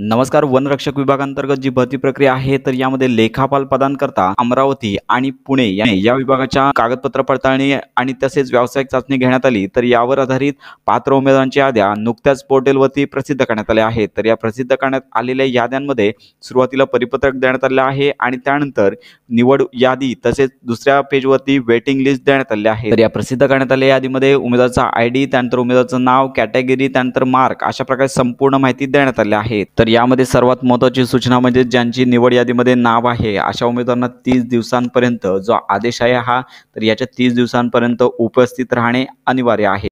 नमस्कार वनरक्षक विभागांतर्गत जी भरती प्रक्रिया आहे तर यामध्ये लेखापाल पदांकरता अमरावती आणि पुणे या विभागाच्या कागदपत्र पडताळणी आणि तसेच व्यावसायिक चाचणी घेण्यात आली तर यावर आधारित पात्र उमेदवारांच्या याद्या नुकत्याच पोर्टलवरती प्रसिद्ध करण्यात आल्या आहेत तर या प्रसिद्ध करण्यात आलेल्या याद्यांमध्ये सुरुवातीला परिपत्रक देण्यात आले आहे आणि त्यानंतर निवड यादी तसेच दुसऱ्या पेजवरती वेटिंग लिस्ट देण्यात आली आहे तर या प्रसिद्ध करण्यात आलेल्या यादीमध्ये उमेदवारचा आयडी त्यानंतर उमेदवारचं नाव कॅटेगरी त्यानंतर मार्क अशा प्रकारे संपूर्ण माहिती देण्यात आली आहे तर यामध्ये सर्वात महत्वाची सूचना म्हणजे ज्यांची निवड यादीमध्ये नाव आहे अशा उमेदवारांना तीस दिवसांपर्यंत जो आदेश आहे हा तर याच्या तीस दिवसांपर्यंत उपस्थित राहणे अनिवार्य आहे